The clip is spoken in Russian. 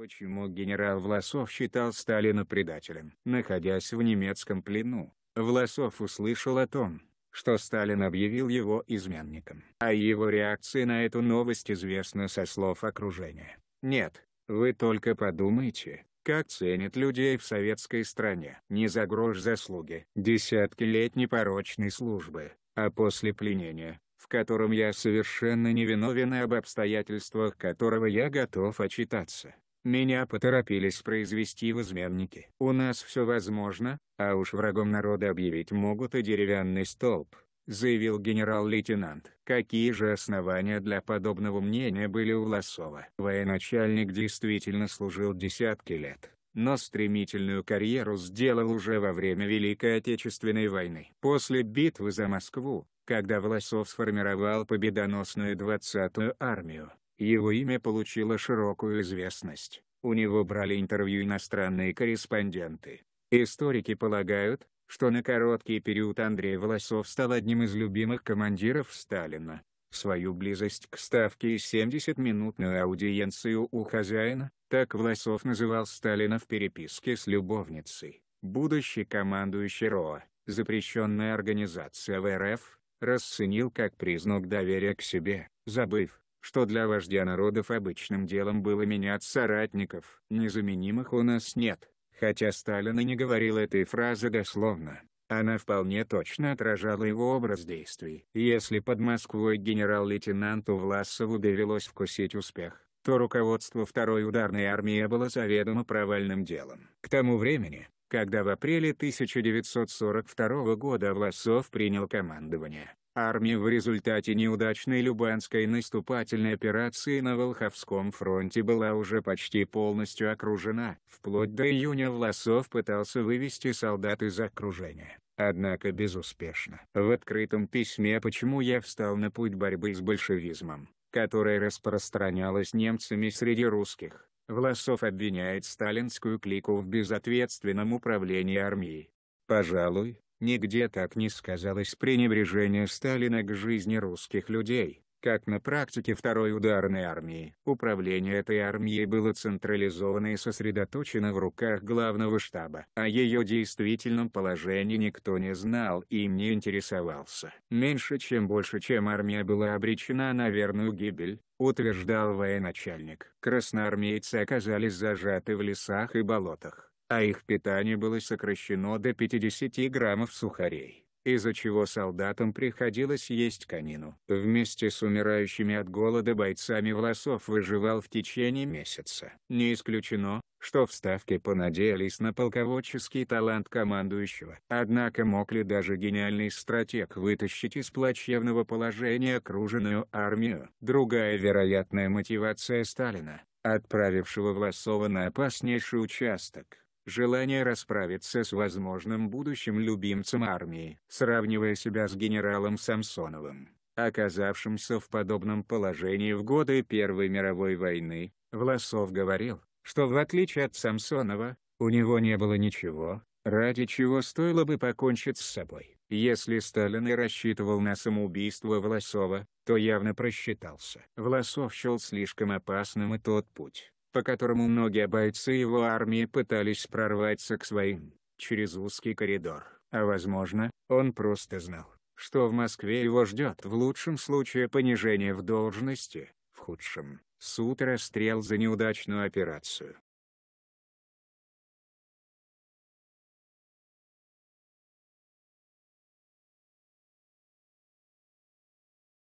Почему генерал Власов считал Сталина предателем, находясь в немецком плену? Власов услышал о том, что Сталин объявил его изменником. А его реакция на эту новость известна со слов окружения. Нет, вы только подумайте, как ценят людей в советской стране. Не за грош заслуги, десятки лет непорочной службы, а после пленения, в котором я совершенно невиновен и об обстоятельствах которого я готов отчитаться. Меня поторопились произвести в возмевники. У нас все возможно, а уж врагом народа объявить могут и деревянный столб, заявил генерал-лейтенант. Какие же основания для подобного мнения были у Власова? Военачальник действительно служил десятки лет, но стремительную карьеру сделал уже во время Великой Отечественной войны. После битвы за Москву, когда Власов сформировал победоносную 20-ю армию, его имя получило широкую известность, у него брали интервью иностранные корреспонденты. Историки полагают, что на короткий период Андрей Волосов стал одним из любимых командиров Сталина. Свою близость к ставке и 70-минутную аудиенцию у хозяина, так Власов называл Сталина в переписке с любовницей, будущий командующий РОА, запрещенная организация в РФ, расценил как признак доверия к себе, забыв, что для вождя народов обычным делом было менять соратников. Незаменимых у нас нет, хотя Сталин и не говорил этой фразы дословно. Она вполне точно отражала его образ действий. Если под Москвой генерал-лейтенанту Власову довелось вкусить успех, то руководство второй ударной армии было заведомо провальным делом. К тому времени, когда в апреле 1942 года Власов принял командование, армии в результате неудачной Любанской наступательной операции на Волховском фронте была уже почти полностью окружена. Вплоть до июня Власов пытался вывести солдат из окружения, однако безуспешно. В открытом письме «Почему я встал на путь борьбы с большевизмом», которое распространялось немцами среди русских, Власов обвиняет сталинскую клику в безответственном управлении армией. Пожалуй, Нигде так не сказалось пренебрежение Сталина к жизни русских людей, как на практике второй ударной армии. Управление этой армией было централизовано и сосредоточено в руках главного штаба. О а ее действительном положении никто не знал и им не интересовался. Меньше чем больше чем армия была обречена на верную гибель, утверждал военачальник. Красноармейцы оказались зажаты в лесах и болотах а их питание было сокращено до 50 граммов сухарей, из-за чего солдатам приходилось есть конину. Вместе с умирающими от голода бойцами Власов выживал в течение месяца. Не исключено, что в Ставке понадеялись на полководческий талант командующего. Однако мог ли даже гениальный стратег вытащить из плачевного положения окруженную армию? Другая вероятная мотивация Сталина отправившего Власова на опаснейший участок, желание расправиться с возможным будущим любимцем армии. Сравнивая себя с генералом Самсоновым, оказавшимся в подобном положении в годы Первой мировой войны, Власов говорил, что в отличие от Самсонова, у него не было ничего, ради чего стоило бы покончить с собой. Если Сталин и рассчитывал на самоубийство Власова, то явно просчитался. Власов счел слишком опасным и тот путь, по которому многие бойцы его армии пытались прорваться к своим, через узкий коридор. А возможно, он просто знал, что в Москве его ждет в лучшем случае понижение в должности, в худшем — суд расстрел за неудачную операцию.